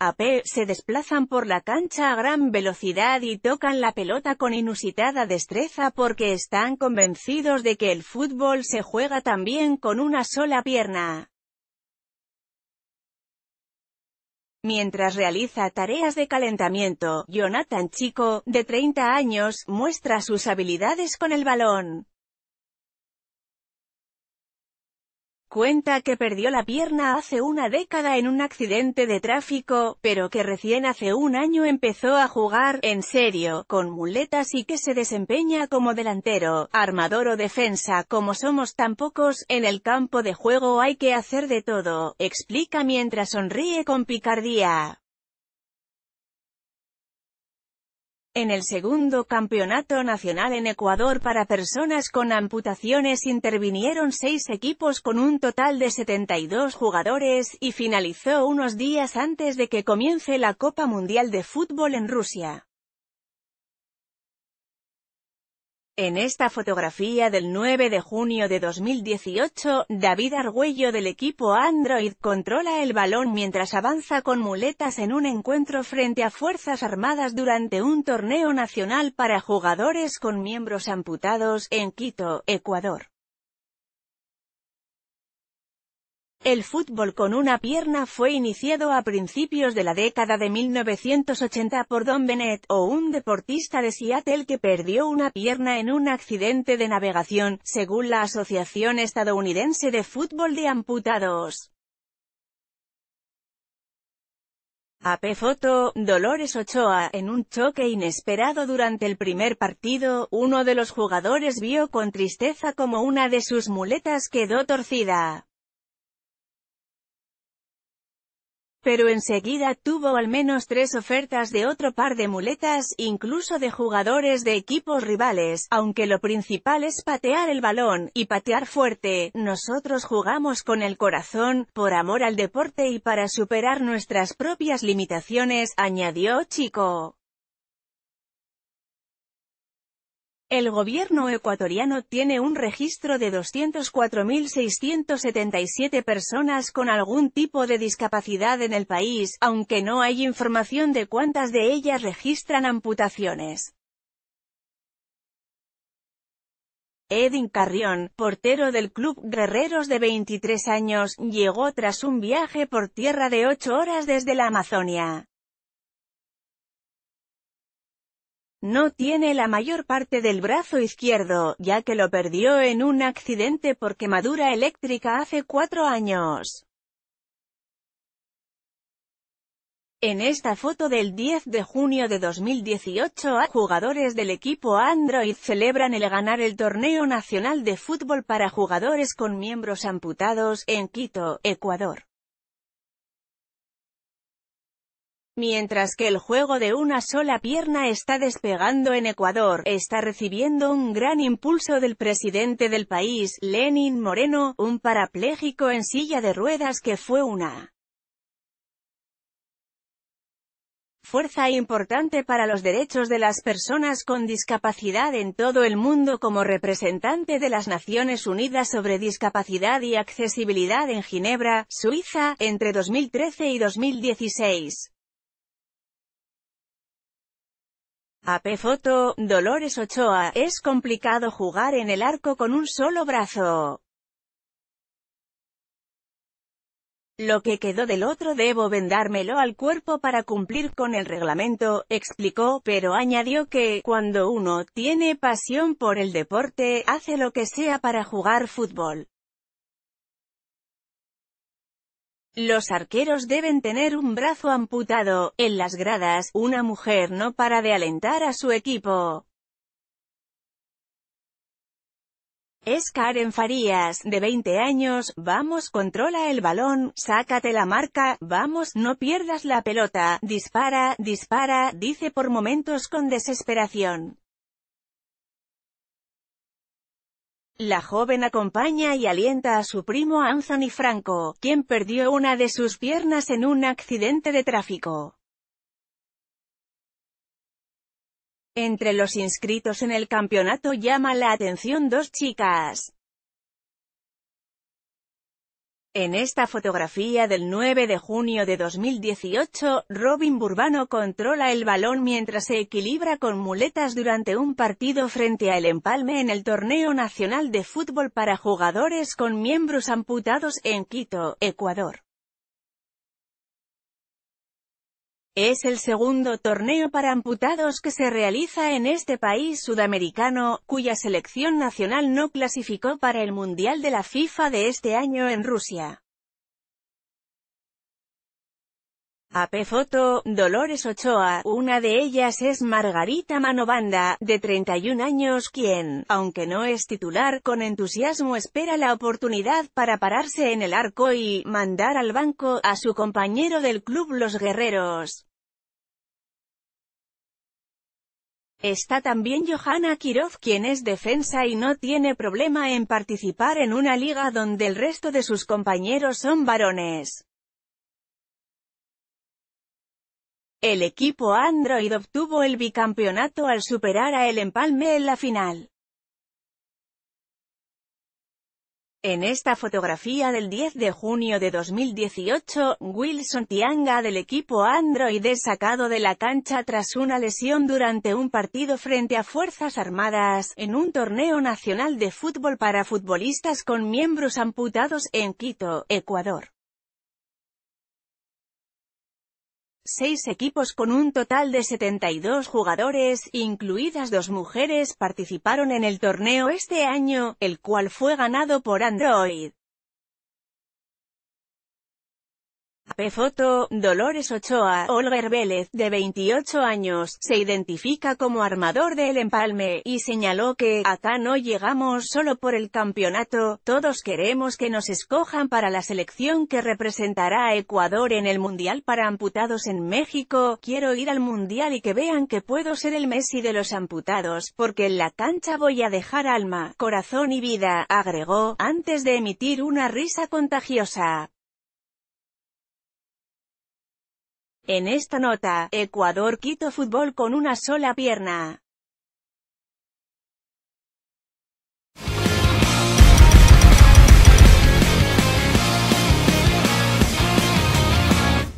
AP, se desplazan por la cancha a gran velocidad y tocan la pelota con inusitada destreza porque están convencidos de que el fútbol se juega también con una sola pierna. Mientras realiza tareas de calentamiento, Jonathan Chico, de 30 años, muestra sus habilidades con el balón. cuenta que perdió la pierna hace una década en un accidente de tráfico, pero que recién hace un año empezó a jugar, en serio, con muletas y que se desempeña como delantero, armador o defensa, como somos tan pocos, en el campo de juego hay que hacer de todo, explica mientras sonríe con picardía. en el segundo campeonato nacional en Ecuador para personas con amputaciones intervinieron seis equipos con un total de 72 jugadores, y finalizó unos días antes de que comience la Copa Mundial de Fútbol en Rusia. En esta fotografía del 9 de junio de 2018, David Argüello del equipo Android controla el balón mientras avanza con muletas en un encuentro frente a Fuerzas Armadas durante un torneo nacional para jugadores con miembros amputados, en Quito, Ecuador. El fútbol con una pierna fue iniciado a principios de la década de 1980 por Don Bennett, o un deportista de Seattle que perdió una pierna en un accidente de navegación, según la Asociación Estadounidense de Fútbol de Amputados. AP Foto, Dolores Ochoa, en un choque inesperado durante el primer partido, uno de los jugadores vio con tristeza como una de sus muletas quedó torcida. pero enseguida tuvo al menos tres ofertas de otro par de muletas, incluso de jugadores de equipos rivales, aunque lo principal es patear el balón, y patear fuerte, nosotros jugamos con el corazón, por amor al deporte y para superar nuestras propias limitaciones, añadió Chico. El gobierno ecuatoriano tiene un registro de 204.677 personas con algún tipo de discapacidad en el país, aunque no hay información de cuántas de ellas registran amputaciones. Edin Carrión, portero del club Guerreros de 23 años, llegó tras un viaje por tierra de 8 horas desde la Amazonia. No tiene la mayor parte del brazo izquierdo, ya que lo perdió en un accidente por quemadura eléctrica hace cuatro años. En esta foto del 10 de junio de 2018 jugadores del equipo Android celebran el ganar el Torneo Nacional de Fútbol para Jugadores con Miembros Amputados, en Quito, Ecuador. Mientras que el juego de una sola pierna está despegando en Ecuador, está recibiendo un gran impulso del presidente del país, Lenin Moreno, un parapléjico en silla de ruedas que fue una fuerza importante para los derechos de las personas con discapacidad en todo el mundo como representante de las Naciones Unidas sobre Discapacidad y Accesibilidad en Ginebra, Suiza, entre 2013 y 2016. AP Foto, Dolores Ochoa, es complicado jugar en el arco con un solo brazo. Lo que quedó del otro debo vendármelo al cuerpo para cumplir con el reglamento, explicó, pero añadió que, cuando uno tiene pasión por el deporte, hace lo que sea para jugar fútbol. Los arqueros deben tener un brazo amputado. En las gradas, una mujer no para de alentar a su equipo. Es Karen Farías, de 20 años, vamos controla el balón, sácate la marca, vamos, no pierdas la pelota, dispara, dispara, dice por momentos con desesperación. La joven acompaña y alienta a su primo Anthony Franco, quien perdió una de sus piernas en un accidente de tráfico. Entre los inscritos en el campeonato llama la atención dos chicas. En esta fotografía del 9 de junio de 2018, Robin Burbano controla el balón mientras se equilibra con muletas durante un partido frente a El Empalme en el Torneo Nacional de Fútbol para Jugadores con Miembros Amputados en Quito, Ecuador. Es el segundo torneo para amputados que se realiza en este país sudamericano, cuya selección nacional no clasificó para el Mundial de la FIFA de este año en Rusia. AP Foto, Dolores Ochoa, una de ellas es Margarita Manobanda, de 31 años quien, aunque no es titular, con entusiasmo espera la oportunidad para pararse en el arco y mandar al banco a su compañero del club Los Guerreros. Está también Johanna Kirov quien es defensa y no tiene problema en participar en una liga donde el resto de sus compañeros son varones. El equipo Android obtuvo el bicampeonato al superar a El Empalme en la final. En esta fotografía del 10 de junio de 2018, Wilson Tianga del equipo Android es sacado de la cancha tras una lesión durante un partido frente a Fuerzas Armadas, en un torneo nacional de fútbol para futbolistas con miembros amputados en Quito, Ecuador. Seis equipos con un total de 72 jugadores, incluidas dos mujeres, participaron en el torneo este año, el cual fue ganado por Android. P. Foto, Dolores Ochoa, Olger Vélez, de 28 años, se identifica como armador del empalme, y señaló que, acá no llegamos solo por el campeonato, todos queremos que nos escojan para la selección que representará a Ecuador en el Mundial para Amputados en México, quiero ir al Mundial y que vean que puedo ser el Messi de los amputados, porque en la cancha voy a dejar alma, corazón y vida, agregó, antes de emitir una risa contagiosa. En esta nota, Ecuador quito fútbol con una sola pierna.